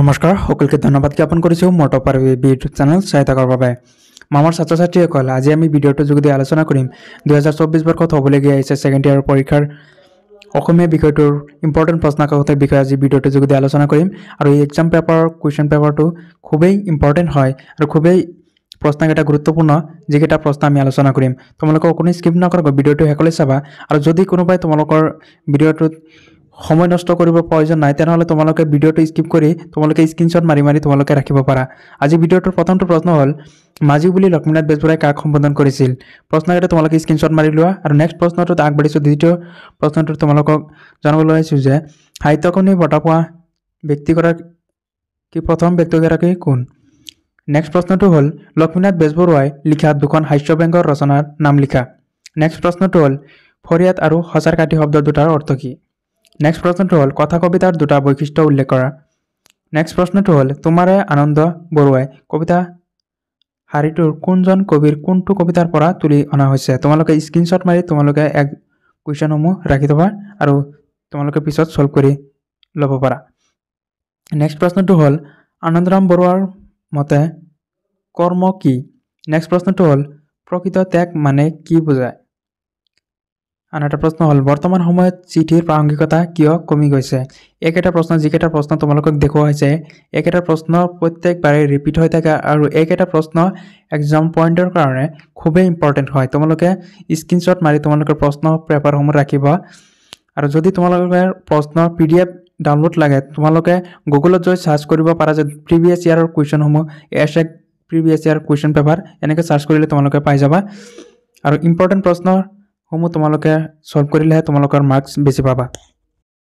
নমস্কাৰ সকলোকে ধন্যবাদ জ্ঞাপন কৰিছোঁ মোৰ টপ আৰু বি ইউটিউব চেনেল চাইতাকৰ বাবে আমাৰ ছাত্ৰ ছাত্ৰীসকল আজি আমি ভিডিঅ'টোৰ যোগেদি আলোচনা কৰিম দুহেজাৰ চৌব্বিছ বৰ্ষত হ'বলগীয়া আহিছে ছেকেণ্ড ইয়াৰ পৰীক্ষাৰ অসমীয়া বিষয়টোৰ ইম্পৰ্টেণ্ট প্ৰশ্নকাকতাৰ বিষয়ে আজি ভিডিঅ'টোৰ যোগেদি আলোচনা কৰিম আৰু এই এক্সাম পেপাৰৰ কুৱেশ্যন পেপাৰটো খুবেই ইম্পৰ্টেণ্ট হয় আৰু খুবেই প্ৰশ্নকেইটা গুৰুত্বপূৰ্ণ যিকেইটা প্ৰশ্ন আমি আলোচনা কৰিম তোমালোকক অকণো স্কিপ নকৰাকৈ ভিডিঅ'টো শেষলৈ চাবা আৰু যদি কোনোবাই তোমালোকৰ ভিডিঅ'টোত সময় নষ্ট কৰিব প্ৰয়োজন নাই তেনেহ'লে তোমালোকে ভিডিঅ'টো স্কিপ কৰি তোমালোকে স্ক্ৰীণশ্বট মাৰি মাৰি তোমালোকে ৰাখিব পাৰা আজি ভিডিঅ'টোৰ প্ৰথমটো প্ৰশ্ন হ'ল মাজি বুলি লক্ষ্মীনাথ বেজবৰাই কাক সম্বোধন কৰিছিল প্ৰশ্নকেইটা তোমালোকে স্ক্ৰীণশ্বট মাৰি লোৱা আৰু নেক্সট প্ৰশ্নটোত আগবাঢ়িছোঁ দ্বিতীয় প্ৰশ্নটোত তোমালোকক জনাবলৈ আহিছোঁ যে সাহিত্যকৰ্মী বঁটা পোৱা ব্যক্তিগৰাকী প্ৰথম ব্যক্তিগৰাকী কোন নেক্সট প্ৰশ্নটো হ'ল লক্ষ্মীনাথ বেজবৰুৱাই লিখা দুখন হাস্য বেংকৰ ৰচনাৰ নাম লিখা নেক্সট প্ৰশ্নটো হ'ল ফৰিয়াত আৰু সঁচাৰ কাঠি শব্দ দুটাৰ অৰ্থ কি নেক্সট প্ৰশ্নটো হ'ল কথা কবিতাৰ দুটা বৈশিষ্ট্য উল্লেখ কৰা নেক্সট প্ৰশ্নটো হ'ল তোমাৰে আনন্দ বৰুৱাই কবিতা শাৰীটোৰ কোনজন কবিৰ কোনটো কবিতাৰ পৰা তুলি অনা হৈছে তোমালোকে স্ক্ৰীণশ্বট মাৰি তোমালোকে এক কুৱেশ্যনসমূহ ৰাখি থবা আৰু তোমালোকে পিছত ছল্ভ কৰি ল'ব পাৰা নেক্সট প্ৰশ্নটো হ'ল আনন্দৰাম বৰুৱাৰ মতে কৰ্ম কি নেক্সট প্ৰশ্নটো হ'ল প্ৰকৃত ত্যাগ মানে কি বুজায় আন এটা প্ৰশ্ন হ'ল বৰ্তমান সময়ত চিঠিৰ প্ৰাসংগিকতা কিয় কমি গৈছে একেটা প্ৰশ্ন যিকেইটা প্ৰশ্ন তোমালোকক দেখুওৱা হৈছে একেটা প্ৰশ্ন প্ৰত্যেকবাৰে ৰিপিট হৈ থাকে আৰু একেটা প্ৰশ্ন একজাম পইণ্টৰ কাৰণে খুবেই ইম্পৰ্টেণ্ট হয় তোমালোকে স্ক্ৰীণশ্বট মাৰি তোমালোকৰ প্ৰশ্ন পেপাৰসমূহ ৰাখিব আৰু যদি তোমালোকে প্ৰশ্ন পি ডি এফ ডাউনলোড লাগে তোমালোকে গুগলত যদি চাৰ্চ কৰিব পাৰা যে প্ৰিভিয়াছ ইয়াৰৰ কুৱেশ্যনসমূহ এছ এক প্ৰিভিয়াছ ইয়াৰ কুৱেশ্যন পেপাৰ এনেকৈ চাৰ্চ কৰিলে তোমালোকে পাই যাবা আৰু ইম্পৰ্টেণ্ট প্ৰশ্নৰ সমূহ তোমালোকে ছল্ভ কৰিলেহে তোমালোকৰ মাৰ্কছ বেছি পাবা